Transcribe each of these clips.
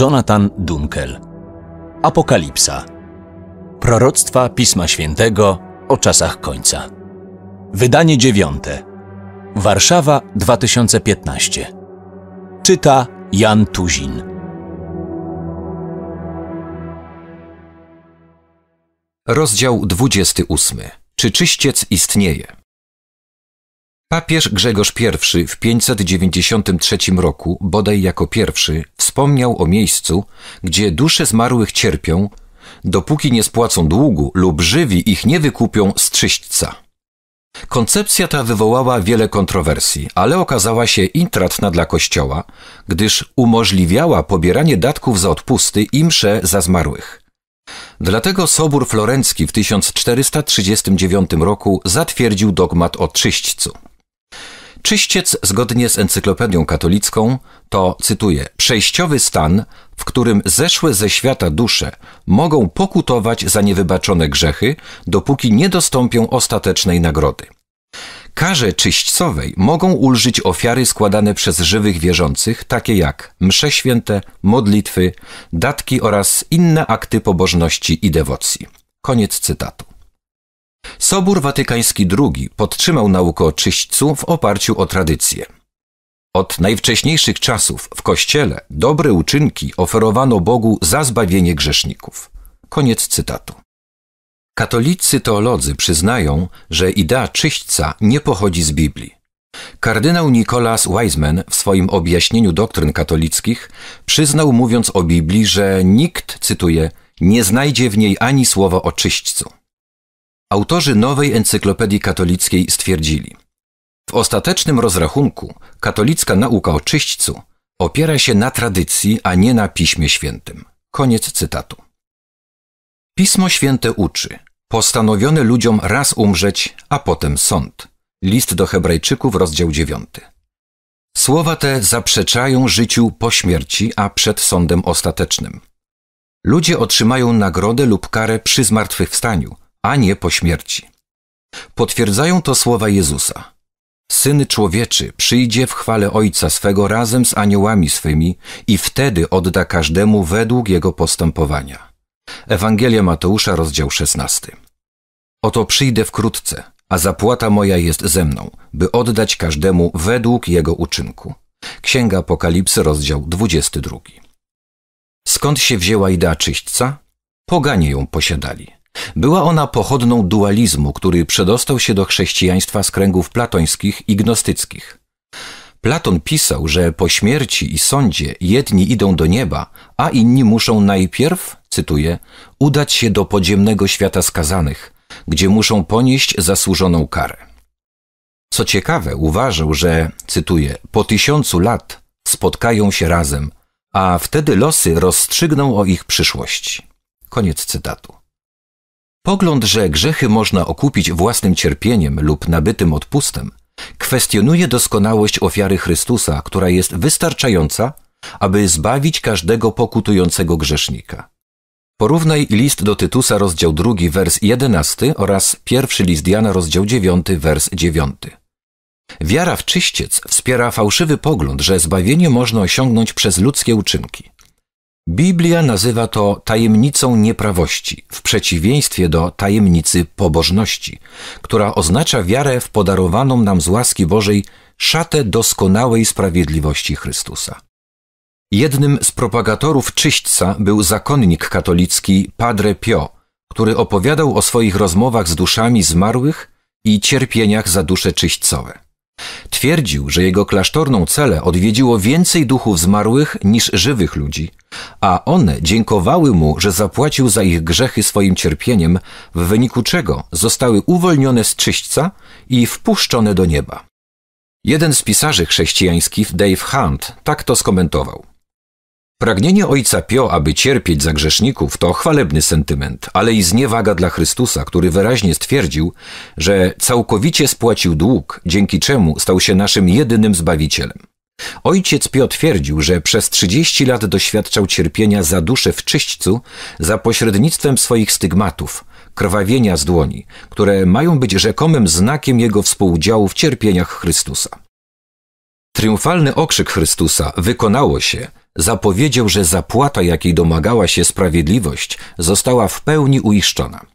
Jonathan Dunkel. Apokalipsa. Proroctwa Pisma Świętego o czasach końca. Wydanie dziewiąte. Warszawa 2015. Czyta Jan Tuzin. Rozdział 28. Czy czyściec istnieje? Papież Grzegorz I w 593 roku, bodaj jako pierwszy, wspomniał o miejscu, gdzie dusze zmarłych cierpią, dopóki nie spłacą długu lub żywi ich nie wykupią z czyśćca. Koncepcja ta wywołała wiele kontrowersji, ale okazała się intratna dla Kościoła, gdyż umożliwiała pobieranie datków za odpusty i msze za zmarłych. Dlatego Sobór Florencki w 1439 roku zatwierdził dogmat o czyśćcu. Czyściec zgodnie z encyklopedią katolicką to, cytuję, przejściowy stan, w którym zeszłe ze świata dusze mogą pokutować za niewybaczone grzechy, dopóki nie dostąpią ostatecznej nagrody. Karze czyśćcowej mogą ulżyć ofiary składane przez żywych wierzących, takie jak msze święte, modlitwy, datki oraz inne akty pobożności i dewocji. Koniec cytatu. Sobór Watykański II podtrzymał naukę o czyśćcu w oparciu o tradycję. Od najwcześniejszych czasów w Kościele dobre uczynki oferowano Bogu za zbawienie grzeszników. Koniec cytatu. Katolicy teolodzy przyznają, że idea czyśćca nie pochodzi z Biblii. Kardynał Nicolas Wiseman w swoim objaśnieniu doktryn katolickich przyznał mówiąc o Biblii, że nikt, cytuję, nie znajdzie w niej ani słowa o czyśćcu. Autorzy nowej encyklopedii katolickiej stwierdzili: W ostatecznym rozrachunku katolicka nauka o czyśćcu opiera się na tradycji, a nie na Piśmie Świętym. Koniec cytatu. Pismo Święte uczy: postanowione ludziom raz umrzeć, a potem sąd. List do Hebrajczyków, rozdział 9. Słowa te zaprzeczają życiu po śmierci, a przed sądem ostatecznym. Ludzie otrzymają nagrodę lub karę przy zmartwychwstaniu a nie po śmierci. Potwierdzają to słowa Jezusa. Syn człowieczy przyjdzie w chwale Ojca swego razem z aniołami swymi i wtedy odda każdemu według jego postępowania. Ewangelia Mateusza, rozdział 16. Oto przyjdę wkrótce, a zapłata moja jest ze mną, by oddać każdemu według jego uczynku. Księga Apokalipsy, rozdział 22. Skąd się wzięła idea czyśćca? Poganie ją posiadali. Była ona pochodną dualizmu, który przedostał się do chrześcijaństwa z kręgów platońskich i gnostyckich. Platon pisał, że po śmierci i sądzie jedni idą do nieba, a inni muszą najpierw, cytuję, udać się do podziemnego świata skazanych, gdzie muszą ponieść zasłużoną karę. Co ciekawe, uważał, że, cytuję, po tysiącu lat spotkają się razem, a wtedy losy rozstrzygną o ich przyszłości. Koniec cytatu. Pogląd, że grzechy można okupić własnym cierpieniem lub nabytym odpustem, kwestionuje doskonałość ofiary Chrystusa, która jest wystarczająca, aby zbawić każdego pokutującego grzesznika. Porównaj list do Tytusa rozdział 2 wers 11 oraz pierwszy list Jana rozdział 9 wers 9. Wiara w czyściec wspiera fałszywy pogląd, że zbawienie można osiągnąć przez ludzkie uczynki. Biblia nazywa to tajemnicą nieprawości, w przeciwieństwie do tajemnicy pobożności, która oznacza wiarę w podarowaną nam z łaski Bożej szatę doskonałej sprawiedliwości Chrystusa. Jednym z propagatorów czyśćca był zakonnik katolicki Padre Pio, który opowiadał o swoich rozmowach z duszami zmarłych i cierpieniach za dusze czyśćcowe. Twierdził, że jego klasztorną celę odwiedziło więcej duchów zmarłych niż żywych ludzi, a one dziękowały mu, że zapłacił za ich grzechy swoim cierpieniem, w wyniku czego zostały uwolnione z czyśćca i wpuszczone do nieba. Jeden z pisarzy chrześcijańskich, Dave Hunt, tak to skomentował. Pragnienie ojca Pio, aby cierpieć za grzeszników, to chwalebny sentyment, ale i zniewaga dla Chrystusa, który wyraźnie stwierdził, że całkowicie spłacił dług, dzięki czemu stał się naszym jedynym zbawicielem. Ojciec Pio twierdził, że przez 30 lat doświadczał cierpienia za duszę w czyśćcu za pośrednictwem swoich stygmatów, krwawienia z dłoni, które mają być rzekomym znakiem jego współudziału w cierpieniach Chrystusa. Triumfalny okrzyk Chrystusa wykonało się zapowiedział, że zapłata, jakiej domagała się sprawiedliwość, została w pełni uiszczona.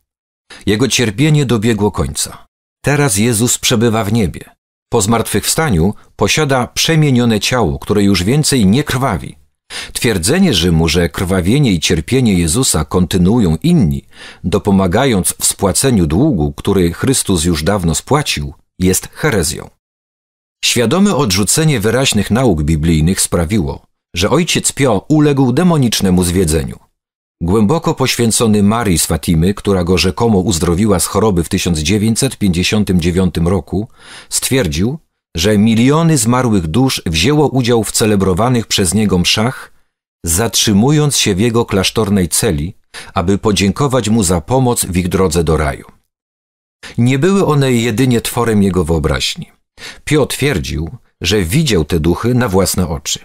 Jego cierpienie dobiegło końca. Teraz Jezus przebywa w niebie. Po zmartwychwstaniu posiada przemienione ciało, które już więcej nie krwawi. Twierdzenie Rzymu, że krwawienie i cierpienie Jezusa kontynuują inni, dopomagając w spłaceniu długu, który Chrystus już dawno spłacił, jest herezją. Świadome odrzucenie wyraźnych nauk biblijnych sprawiło, że ojciec Pio uległ demonicznemu zwiedzeniu. Głęboko poświęcony Marii z Fatimy, która go rzekomo uzdrowiła z choroby w 1959 roku, stwierdził, że miliony zmarłych dusz wzięło udział w celebrowanych przez niego mszach, zatrzymując się w jego klasztornej celi, aby podziękować mu za pomoc w ich drodze do raju. Nie były one jedynie tworem jego wyobraźni. Pio twierdził, że widział te duchy na własne oczy.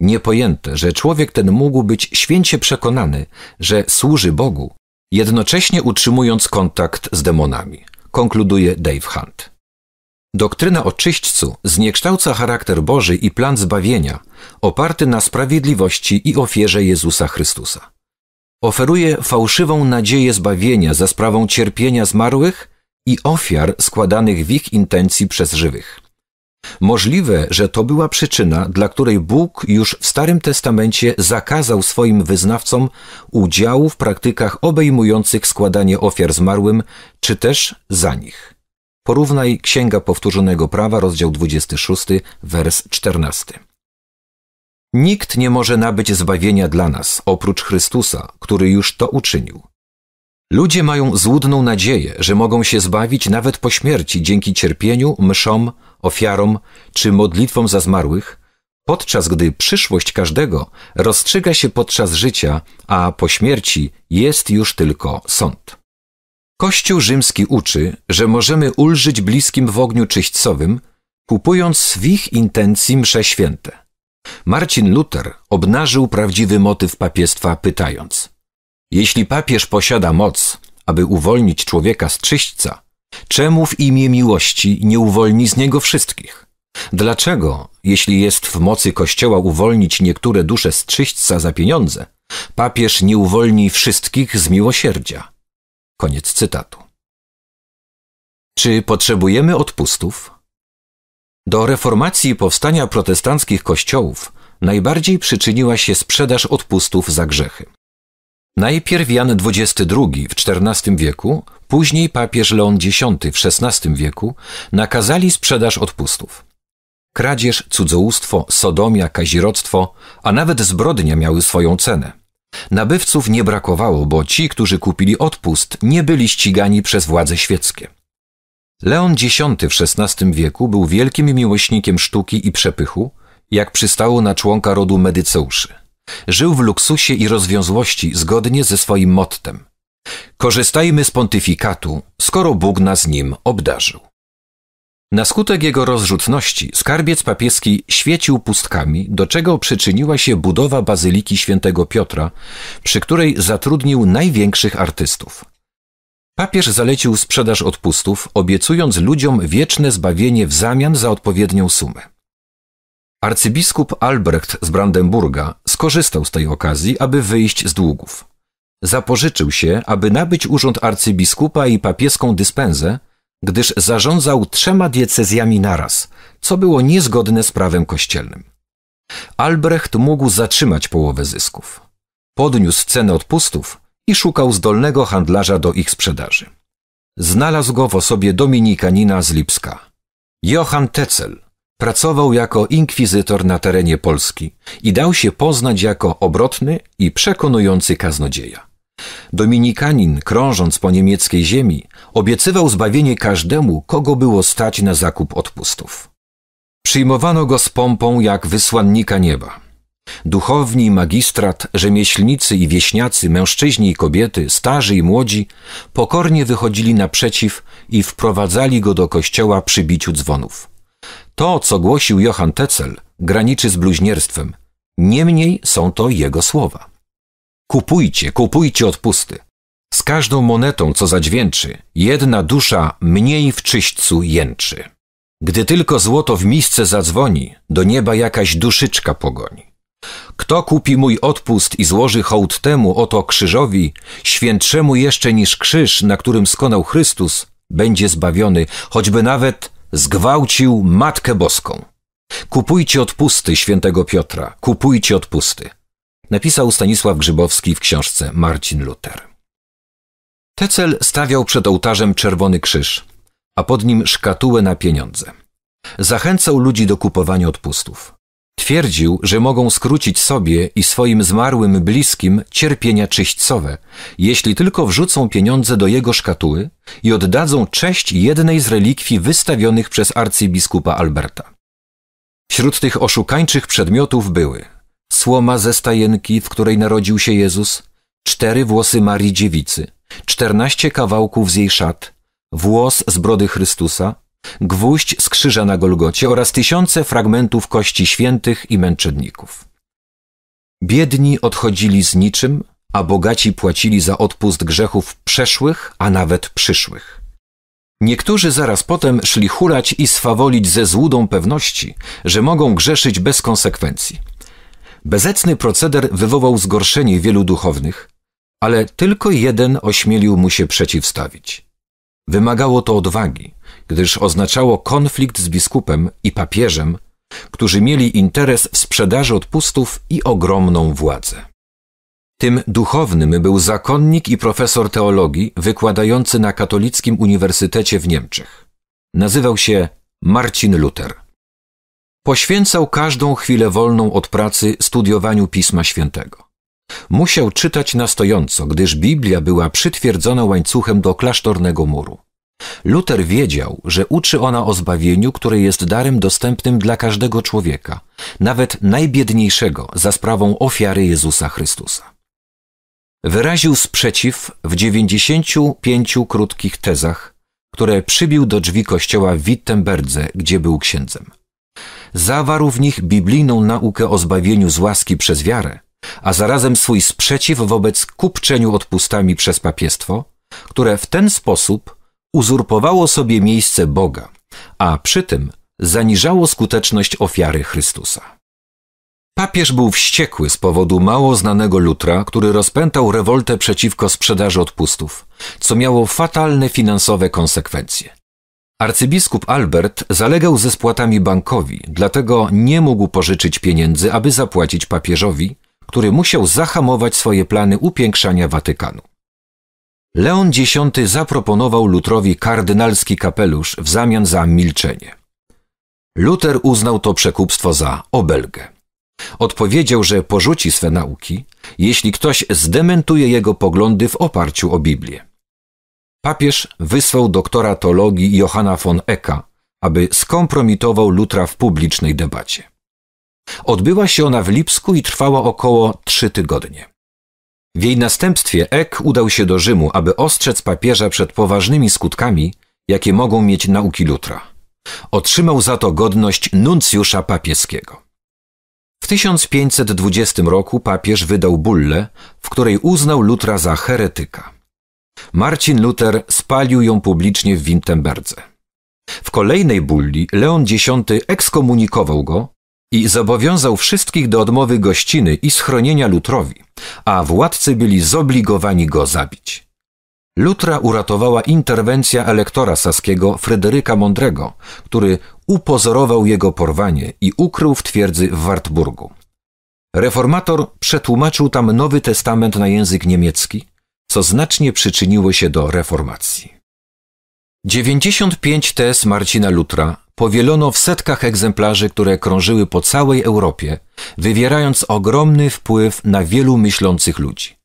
Niepojęte, że człowiek ten mógł być święcie przekonany, że służy Bogu, jednocześnie utrzymując kontakt z demonami, konkluduje Dave Hunt. Doktryna o czyśćcu zniekształca charakter Boży i plan zbawienia, oparty na sprawiedliwości i ofierze Jezusa Chrystusa. Oferuje fałszywą nadzieję zbawienia za sprawą cierpienia zmarłych i ofiar składanych w ich intencji przez żywych. Możliwe, że to była przyczyna, dla której Bóg już w Starym Testamencie zakazał swoim wyznawcom udziału w praktykach obejmujących składanie ofiar zmarłym, czy też za nich. Porównaj Księga Powtórzonego Prawa, rozdział 26, wers 14. Nikt nie może nabyć zbawienia dla nas, oprócz Chrystusa, który już to uczynił. Ludzie mają złudną nadzieję, że mogą się zbawić nawet po śmierci dzięki cierpieniu, mszom, ofiarom czy modlitwom za zmarłych, podczas gdy przyszłość każdego rozstrzyga się podczas życia, a po śmierci jest już tylko sąd. Kościół rzymski uczy, że możemy ulżyć bliskim w ogniu czyśćcowym, kupując w ich intencji msze święte. Marcin Luther obnażył prawdziwy motyw papiestwa pytając: Jeśli papież posiada moc, aby uwolnić człowieka z czyśćca, Czemu w imię miłości nie uwolni z niego wszystkich? Dlaczego, jeśli jest w mocy Kościoła uwolnić niektóre dusze z czyśćca za pieniądze, papież nie uwolni wszystkich z miłosierdzia? Koniec cytatu. Czy potrzebujemy odpustów? Do reformacji i powstania protestanckich kościołów najbardziej przyczyniła się sprzedaż odpustów za grzechy. Najpierw Jan XXII w XIV wieku Później papież Leon X w XVI wieku nakazali sprzedaż odpustów. Kradzież, cudzołóstwo, sodomia, kaziroctwo, a nawet zbrodnia miały swoją cenę. Nabywców nie brakowało, bo ci, którzy kupili odpust, nie byli ścigani przez władze świeckie. Leon X w XVI wieku był wielkim miłośnikiem sztuki i przepychu, jak przystało na członka rodu medyceuszy. Żył w luksusie i rozwiązłości zgodnie ze swoim mottem – Korzystajmy z pontyfikatu, skoro Bóg nas nim obdarzył. Na skutek jego rozrzutności skarbiec papieski świecił pustkami, do czego przyczyniła się budowa Bazyliki Świętego Piotra, przy której zatrudnił największych artystów. Papież zalecił sprzedaż odpustów, obiecując ludziom wieczne zbawienie w zamian za odpowiednią sumę. Arcybiskup Albrecht z Brandenburga skorzystał z tej okazji, aby wyjść z długów. Zapożyczył się, aby nabyć urząd arcybiskupa i papieską dyspensę, gdyż zarządzał trzema diecezjami naraz, co było niezgodne z prawem kościelnym. Albrecht mógł zatrzymać połowę zysków. Podniósł cenę odpustów i szukał zdolnego handlarza do ich sprzedaży. Znalazł go w osobie dominikanina z Lipska. Johann Tetzel, Pracował jako inkwizytor na terenie Polski i dał się poznać jako obrotny i przekonujący kaznodzieja. Dominikanin, krążąc po niemieckiej ziemi, obiecywał zbawienie każdemu, kogo było stać na zakup odpustów. Przyjmowano go z pompą jak wysłannika nieba. Duchowni, magistrat, rzemieślnicy i wieśniacy, mężczyźni i kobiety, starzy i młodzi, pokornie wychodzili naprzeciw i wprowadzali go do kościoła przy biciu dzwonów. To, co głosił Johann Tecel, graniczy z bluźnierstwem. Niemniej są to jego słowa. Kupujcie, kupujcie odpusty. Z każdą monetą, co zadźwięczy, jedna dusza mniej w czyśćcu jęczy. Gdy tylko złoto w misce zadzwoni, do nieba jakaś duszyczka pogoni. Kto kupi mój odpust i złoży hołd temu oto krzyżowi, świętszemu jeszcze niż krzyż, na którym skonał Chrystus, będzie zbawiony, choćby nawet zgwałcił Matkę Boską. Kupujcie odpusty świętego Piotra, kupujcie odpusty. Napisał Stanisław Grzybowski w książce Marcin Luther. Tecel stawiał przed ołtarzem czerwony krzyż, a pod nim szkatułę na pieniądze. Zachęcał ludzi do kupowania odpustów. Twierdził, że mogą skrócić sobie i swoim zmarłym bliskim cierpienia czyśćcowe, jeśli tylko wrzucą pieniądze do jego szkatuły i oddadzą cześć jednej z relikwii wystawionych przez arcybiskupa Alberta. Wśród tych oszukańczych przedmiotów były słoma ze stajenki, w której narodził się Jezus, cztery włosy Marii Dziewicy, czternaście kawałków z jej szat, włos z brody Chrystusa, gwóźdź z krzyża na Golgocie oraz tysiące fragmentów kości świętych i męczenników. Biedni odchodzili z niczym, a bogaci płacili za odpust grzechów przeszłych, a nawet przyszłych. Niektórzy zaraz potem szli hulać i swawolić ze złudą pewności, że mogą grzeszyć bez konsekwencji. Bezecny proceder wywołał zgorszenie wielu duchownych, ale tylko jeden ośmielił mu się przeciwstawić. Wymagało to odwagi, gdyż oznaczało konflikt z biskupem i papieżem, którzy mieli interes w sprzedaży odpustów i ogromną władzę. Tym duchownym był zakonnik i profesor teologii wykładający na katolickim uniwersytecie w Niemczech. Nazywał się Marcin Luther. Poświęcał każdą chwilę wolną od pracy studiowaniu Pisma Świętego. Musiał czytać na stojąco, gdyż Biblia była przytwierdzona łańcuchem do klasztornego muru. Luther wiedział, że uczy ona o zbawieniu, które jest darem dostępnym dla każdego człowieka, nawet najbiedniejszego, za sprawą ofiary Jezusa Chrystusa. Wyraził sprzeciw w 95 krótkich tezach, które przybił do drzwi kościoła w Wittemberdze, gdzie był księdzem. Zawarł w nich biblijną naukę o zbawieniu z łaski przez wiarę, a zarazem swój sprzeciw wobec kupczeniu odpustami przez papiestwo, które w ten sposób uzurpowało sobie miejsce Boga, a przy tym zaniżało skuteczność ofiary Chrystusa. Papież był wściekły z powodu mało znanego Lutra, który rozpętał rewoltę przeciwko sprzedaży odpustów, co miało fatalne finansowe konsekwencje. Arcybiskup Albert zalegał ze spłatami bankowi, dlatego nie mógł pożyczyć pieniędzy, aby zapłacić papieżowi, który musiał zahamować swoje plany upiększania Watykanu. Leon X zaproponował Lutrowi kardynalski kapelusz w zamian za milczenie. Luter uznał to przekupstwo za obelgę. Odpowiedział, że porzuci swe nauki, jeśli ktoś zdementuje jego poglądy w oparciu o Biblię. Papież wysłał doktora teologii Johanna von Eka, aby skompromitował Lutra w publicznej debacie. Odbyła się ona w Lipsku i trwała około trzy tygodnie. W jej następstwie Ek udał się do Rzymu, aby ostrzec papieża przed poważnymi skutkami, jakie mogą mieć nauki Lutra. Otrzymał za to godność nuncjusza papieskiego. W 1520 roku papież wydał bullę, w której uznał Lutra za heretyka. Marcin Luther spalił ją publicznie w Wintemberdze. W kolejnej bulli Leon X ekskomunikował go, i zobowiązał wszystkich do odmowy gościny i schronienia Lutrowi, a władcy byli zobligowani go zabić. Lutra uratowała interwencja elektora saskiego Fryderyka Mądrego, który upozorował jego porwanie i ukrył w twierdzy w Wartburgu. Reformator przetłumaczył tam Nowy Testament na język niemiecki, co znacznie przyczyniło się do reformacji. 95 tez Marcina Lutra powielono w setkach egzemplarzy, które krążyły po całej Europie, wywierając ogromny wpływ na wielu myślących ludzi.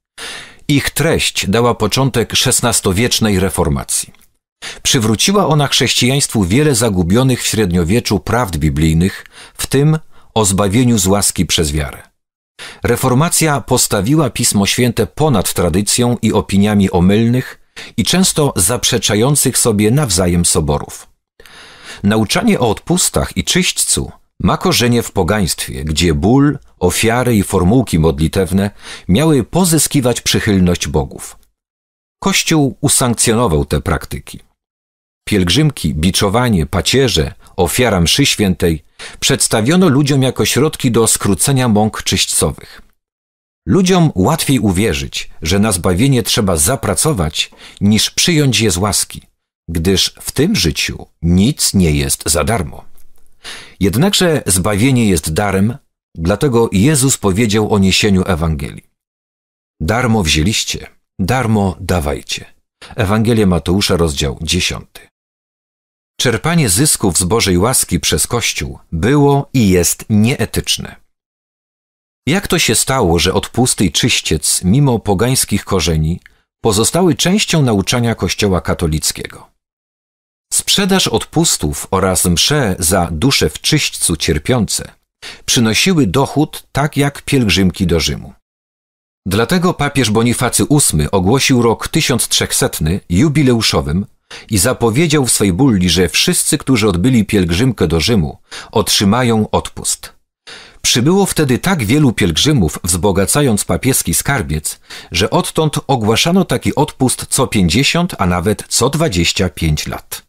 Ich treść dała początek XVI-wiecznej reformacji. Przywróciła ona chrześcijaństwu wiele zagubionych w średniowieczu prawd biblijnych, w tym o zbawieniu z łaski przez wiarę. Reformacja postawiła Pismo Święte ponad tradycją i opiniami omylnych i często zaprzeczających sobie nawzajem soborów. Nauczanie o odpustach i czyśćcu ma korzenie w pogaństwie, gdzie ból, ofiary i formułki modlitewne miały pozyskiwać przychylność bogów. Kościół usankcjonował te praktyki. Pielgrzymki, biczowanie, pacierze, ofiara mszy świętej przedstawiono ludziom jako środki do skrócenia mąk czyśćcowych. Ludziom łatwiej uwierzyć, że na zbawienie trzeba zapracować, niż przyjąć je z łaski gdyż w tym życiu nic nie jest za darmo. Jednakże zbawienie jest darem, dlatego Jezus powiedział o niesieniu Ewangelii. Darmo wzięliście, darmo dawajcie. Ewangelia Mateusza, rozdział 10. Czerpanie zysków z Bożej łaski przez Kościół było i jest nieetyczne. Jak to się stało, że odpusty i czyściec, mimo pogańskich korzeni, pozostały częścią nauczania Kościoła katolickiego? Sprzedaż odpustów oraz msze za dusze w czyśćcu cierpiące przynosiły dochód tak jak pielgrzymki do Rzymu. Dlatego papież Bonifacy VIII ogłosił rok 1300 jubileuszowym i zapowiedział w swej bulli, że wszyscy, którzy odbyli pielgrzymkę do Rzymu, otrzymają odpust. Przybyło wtedy tak wielu pielgrzymów, wzbogacając papieski skarbiec, że odtąd ogłaszano taki odpust co 50, a nawet co 25 lat.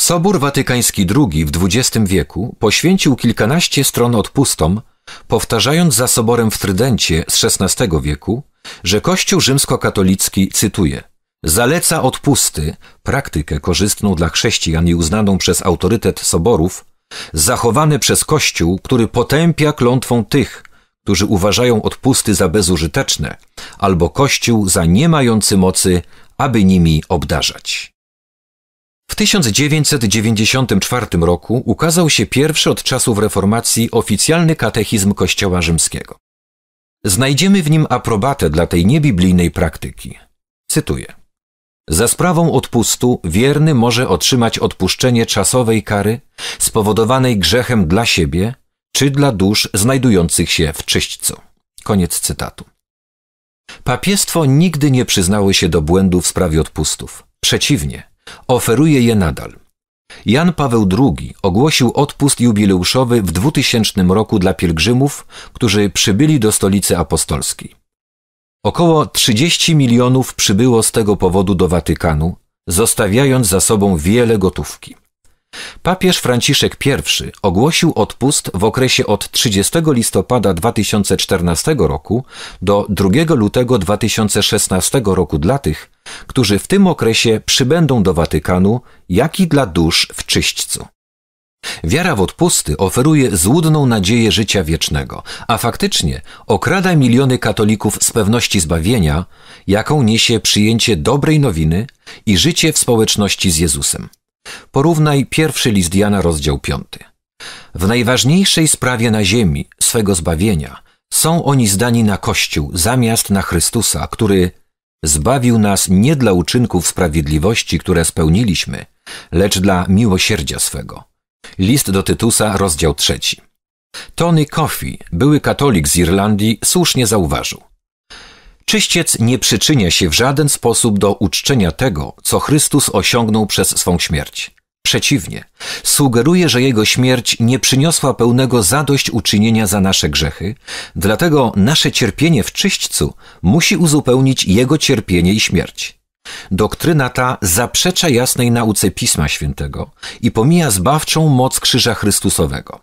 Sobór Watykański II w XX wieku poświęcił kilkanaście stron odpustom, powtarzając za soborem w Trydencie z XVI wieku, że Kościół rzymskokatolicki, cytuję, zaleca odpusty, praktykę korzystną dla chrześcijan i uznaną przez autorytet soborów, zachowane przez Kościół, który potępia klątwą tych, którzy uważają odpusty za bezużyteczne, albo Kościół za nie mający mocy, aby nimi obdarzać. W 1994 roku ukazał się pierwszy od czasów reformacji oficjalny katechizm Kościoła Rzymskiego. Znajdziemy w nim aprobatę dla tej niebiblijnej praktyki. Cytuję. Za sprawą odpustu wierny może otrzymać odpuszczenie czasowej kary spowodowanej grzechem dla siebie czy dla dusz znajdujących się w czyśćcu. Koniec cytatu. Papiestwo nigdy nie przyznały się do błędu w sprawie odpustów. Przeciwnie, Oferuje je nadal. Jan Paweł II ogłosił odpust jubileuszowy w 2000 roku dla pielgrzymów, którzy przybyli do stolicy apostolskiej. Około 30 milionów przybyło z tego powodu do Watykanu, zostawiając za sobą wiele gotówki. Papież Franciszek I ogłosił odpust w okresie od 30 listopada 2014 roku do 2 lutego 2016 roku dla tych, którzy w tym okresie przybędą do Watykanu, jak i dla dusz w czyśćcu. Wiara w odpusty oferuje złudną nadzieję życia wiecznego, a faktycznie okrada miliony katolików z pewności zbawienia, jaką niesie przyjęcie dobrej nowiny i życie w społeczności z Jezusem. Porównaj pierwszy list Jana, rozdział piąty. W najważniejszej sprawie na ziemi, swego zbawienia, są oni zdani na Kościół zamiast na Chrystusa, który zbawił nas nie dla uczynków sprawiedliwości, które spełniliśmy, lecz dla miłosierdzia swego. List do Tytusa, rozdział trzeci. Tony Coffey, były katolik z Irlandii, słusznie zauważył. Czyściec nie przyczynia się w żaden sposób do uczczenia tego, co Chrystus osiągnął przez swą śmierć. Przeciwnie, sugeruje, że jego śmierć nie przyniosła pełnego zadośćuczynienia za nasze grzechy, dlatego nasze cierpienie w czyśćcu musi uzupełnić jego cierpienie i śmierć. Doktryna ta zaprzecza jasnej nauce Pisma Świętego i pomija zbawczą moc Krzyża Chrystusowego.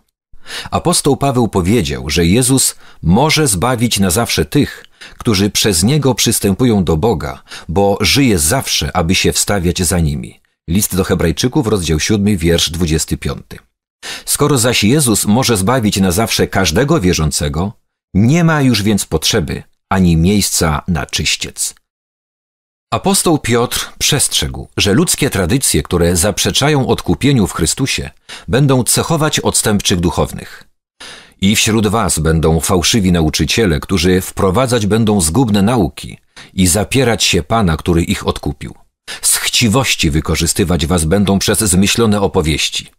Apostoł Paweł powiedział, że Jezus może zbawić na zawsze tych, którzy przez Niego przystępują do Boga, bo żyje zawsze, aby się wstawiać za nimi. List do Hebrajczyków, rozdział 7, wiersz 25. Skoro zaś Jezus może zbawić na zawsze każdego wierzącego, nie ma już więc potrzeby ani miejsca na czyściec. Apostoł Piotr przestrzegł, że ludzkie tradycje, które zaprzeczają odkupieniu w Chrystusie, będą cechować odstępczych duchownych. I wśród was będą fałszywi nauczyciele, którzy wprowadzać będą zgubne nauki i zapierać się Pana, który ich odkupił. Z chciwości wykorzystywać was będą przez zmyślone opowieści.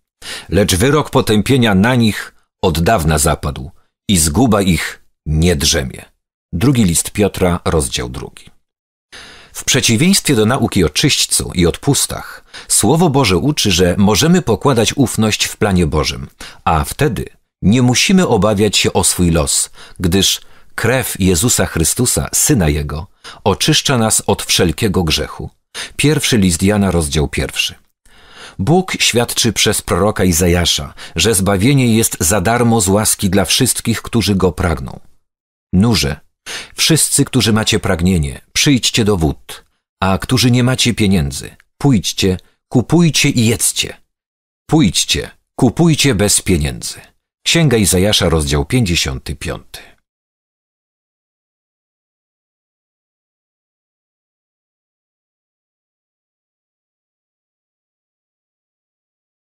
Lecz wyrok potępienia na nich od dawna zapadł i zguba ich nie drzemie. Drugi list Piotra, rozdział drugi. W przeciwieństwie do nauki o czyśćcu i odpustach, Słowo Boże uczy, że możemy pokładać ufność w planie Bożym, a wtedy nie musimy obawiać się o swój los, gdyż krew Jezusa Chrystusa, Syna Jego, oczyszcza nas od wszelkiego grzechu. Pierwszy list Jana, rozdział pierwszy. Bóg świadczy przez proroka Izajasza, że zbawienie jest za darmo z łaski dla wszystkich, którzy go pragną. Nurze, Wszyscy, którzy macie pragnienie, przyjdźcie do wód, a którzy nie macie pieniędzy, pójdźcie, kupujcie i jedzcie. Pójdźcie, kupujcie bez pieniędzy. Księga Izajasza, rozdział 55.